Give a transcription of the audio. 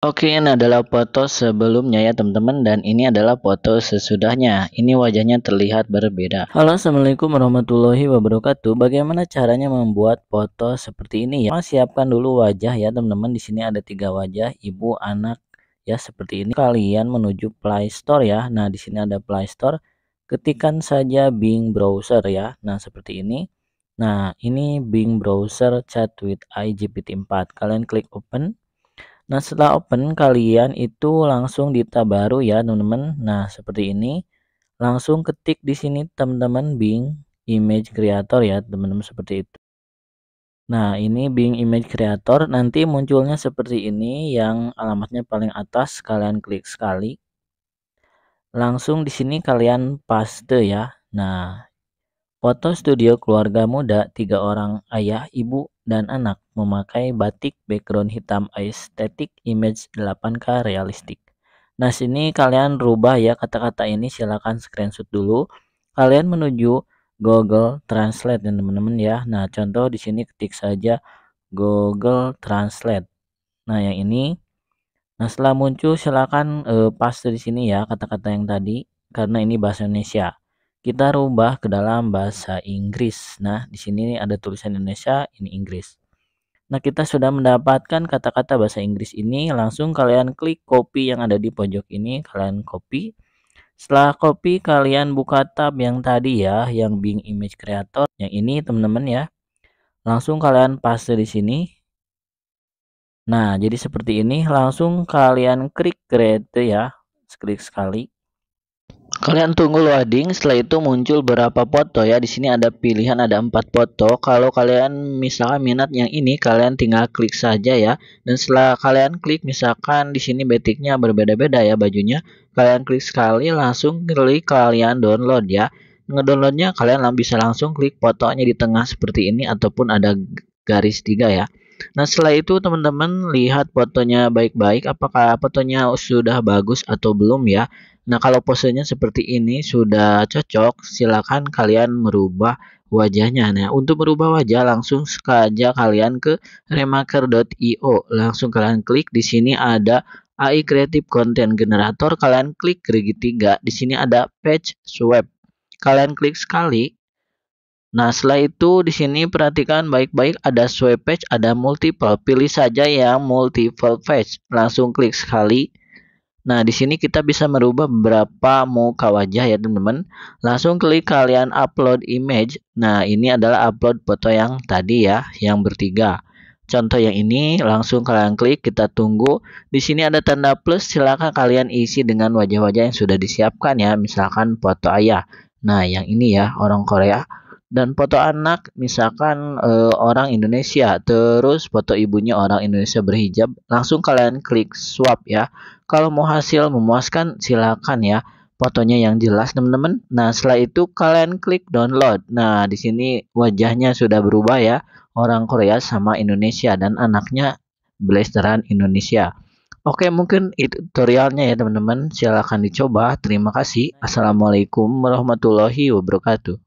Oke, ini adalah foto sebelumnya ya teman-teman dan ini adalah foto sesudahnya. Ini wajahnya terlihat berbeda. Halo, Assalamualaikum warahmatullahi wabarakatuh. Bagaimana caranya membuat foto seperti ini ya? Siapkan dulu wajah ya teman-teman. Di sini ada tiga wajah, ibu, anak ya seperti ini. Kalian menuju Play Store ya. Nah, di sini ada Play Store. Ketikan saja Bing browser ya. Nah, seperti ini. Nah, ini Bing browser chat with IGPT4. Kalian klik open. Nah, setelah open kalian itu langsung di tab baru ya, teman-teman. Nah, seperti ini. Langsung ketik di sini teman-teman Bing Image Creator ya, teman-teman seperti itu. Nah, ini Bing Image Creator nanti munculnya seperti ini yang alamatnya paling atas kalian klik sekali. Langsung di sini kalian paste ya. Nah, Foto studio keluarga muda, tiga orang ayah, ibu, dan anak memakai batik background hitam aesthetic image 8K realistik. Nah sini kalian rubah ya kata-kata ini silahkan screenshot dulu. Kalian menuju Google Translate ya teman-teman ya. Nah contoh di sini ketik saja Google Translate. Nah yang ini. Nah setelah muncul silahkan uh, eh, paste di sini ya kata-kata yang tadi karena ini bahasa Indonesia kita rubah ke dalam bahasa Inggris. Nah, di sini ada tulisan Indonesia, ini Inggris. Nah, kita sudah mendapatkan kata-kata bahasa Inggris ini, langsung kalian klik copy yang ada di pojok ini, kalian copy. Setelah copy, kalian buka tab yang tadi ya, yang Bing Image Creator, yang ini teman-teman ya. Langsung kalian paste di sini. Nah, jadi seperti ini, langsung kalian klik create ya, klik sekali Kalian tunggu loading, setelah itu muncul berapa foto ya. Di sini ada pilihan ada empat foto. Kalau kalian misalkan minat yang ini, kalian tinggal klik saja ya. Dan setelah kalian klik, misalkan di sini batiknya berbeda-beda ya bajunya. Kalian klik sekali, langsung klik kalian download ya. Ngedownloadnya kalian bisa langsung klik fotonya di tengah seperti ini ataupun ada garis tiga ya. Nah setelah itu teman-teman lihat fotonya baik-baik apakah fotonya sudah bagus atau belum ya. Nah, kalau posenya seperti ini sudah cocok, silakan kalian merubah wajahnya. Nah, untuk merubah wajah langsung saja kalian ke remaker.io. Langsung kalian klik di sini ada AI Creative Content Generator, kalian klik gerigi 3. Di sini ada Page Swap. Kalian klik sekali. Nah, setelah itu di sini perhatikan baik-baik ada swipe page, ada multiple. Pilih saja yang multiple page. Langsung klik sekali. Nah, di sini kita bisa merubah beberapa muka wajah ya, teman-teman. Langsung klik kalian upload image. Nah, ini adalah upload foto yang tadi ya, yang bertiga. Contoh yang ini langsung kalian klik, kita tunggu. Di sini ada tanda plus, silakan kalian isi dengan wajah-wajah yang sudah disiapkan ya, misalkan foto ayah. Nah, yang ini ya, orang Korea dan foto anak misalkan e, orang Indonesia terus foto ibunya orang Indonesia berhijab langsung kalian klik swap ya kalau mau hasil memuaskan silakan ya fotonya yang jelas teman-teman nah setelah itu kalian klik download nah di sini wajahnya sudah berubah ya orang Korea sama Indonesia dan anaknya blasteran Indonesia Oke mungkin itu tutorialnya ya teman-teman silahkan dicoba terima kasih Assalamualaikum warahmatullahi wabarakatuh